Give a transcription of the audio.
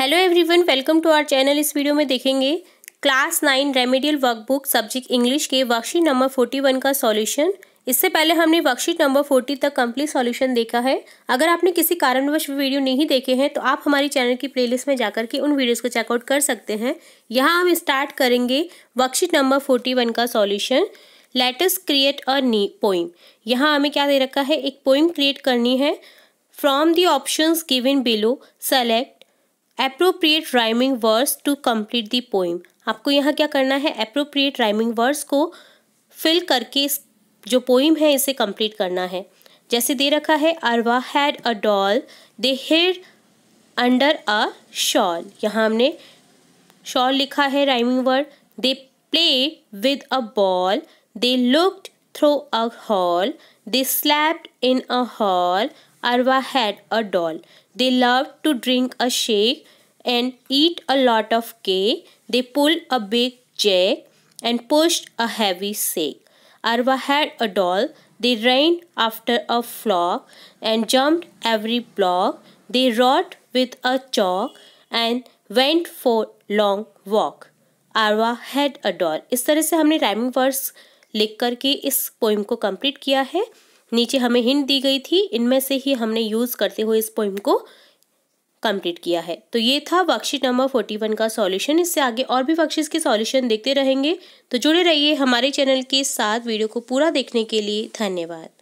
Hello everyone welcome to our channel इस video में देखेंगे class nine remedial workbook subject English के worksheet number forty one का solution इससे पहले हमने वर्कशीट नंबर फोर्टी तक कंप्लीट सॉल्यूशन देखा है अगर आपने किसी कारणवश वीडियो नहीं देखे हैं तो आप हमारे चैनल की प्लेलिस्ट में जाकर के उन वीडियोज़ को चेकआउट कर सकते हैं यहाँ हम स्टार्ट करेंगे वर्कशीट नंबर फोर्टी वन का solution let's create a new poem यहाँ हमें क्या दे रखा है एक पोइम क्रिएट करनी है from the given below select appropriate rhyming words to complete the poem आपको यहाँ क्या करना है अप्रोप्रिएट राइमिंग वर्ड्स को फिल करके इस जो पोइम है इसे कंप्लीट करना है जैसे दे रखा है Arwa had a doll they hid under a shawl यहाँ हमने शॉल लिखा है rhyming word they play with a ball they looked through a hall they slept in a hall Arwa had a doll. They loved to drink a shake and eat a lot of cake. They pulled a big jack and pushed a heavy sack. Arwa had a doll. They ran after a flock and jumped every block. They wrote with a chalk and went for long walk. Arwa had a doll. इस तरह से हमने rhyming verse लिख करके इस poem को complete किया है नीचे हमें हिंट दी गई थी इनमें से ही हमने यूज़ करते हुए इस पोइम को कंप्लीट किया है तो ये था वर्कशीट नंबर फोर्टी वन का सॉल्यूशन इससे आगे और भी वर्कशीट के सॉल्यूशन देखते रहेंगे तो जुड़े रहिए हमारे चैनल के साथ वीडियो को पूरा देखने के लिए धन्यवाद